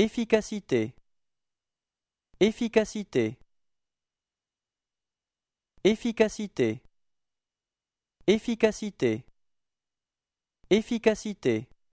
Efficacité Efficacité Efficacité Efficacité Efficacité